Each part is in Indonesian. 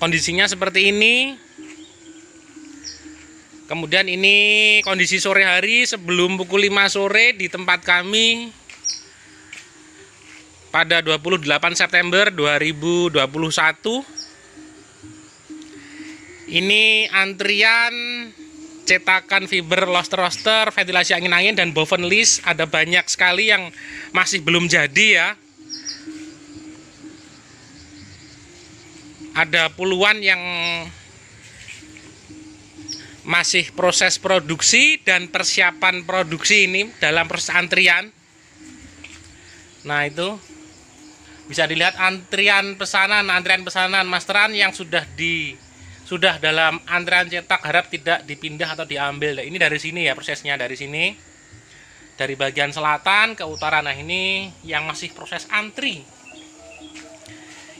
kondisinya seperti ini kemudian ini kondisi sore hari sebelum pukul 5 sore di tempat kami pada 28 September 2021 ini antrian cetakan fiber lost roster ventilasi angin-angin dan boven list ada banyak sekali yang masih belum jadi ya ada puluhan yang masih proses produksi dan persiapan produksi ini dalam proses antrian. Nah, itu bisa dilihat antrian pesanan, antrian pesanan masteran yang sudah di sudah dalam antrian cetak harap tidak dipindah atau diambil. Nah, ini dari sini ya prosesnya dari sini. Dari bagian selatan ke utara nah ini yang masih proses antri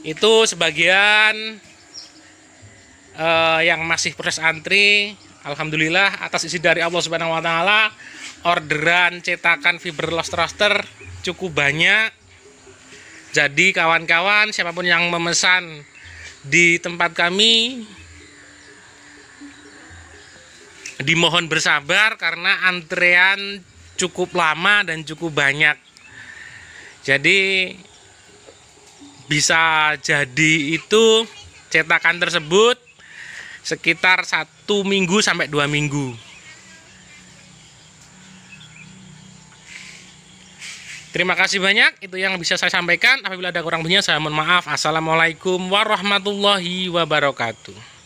itu sebagian uh, yang masih proses antri Alhamdulillah atas isi dari Allah Subhanahu Wa Taala orderan cetakan fiber loss thruster cukup banyak jadi kawan-kawan siapapun yang memesan di tempat kami dimohon bersabar karena antrean cukup lama dan cukup banyak jadi bisa jadi itu cetakan tersebut sekitar satu minggu sampai dua minggu Terima kasih banyak, itu yang bisa saya sampaikan. Apabila ada kurang punya, saya mohon maaf. Assalamualaikum warahmatullahi wabarakatuh.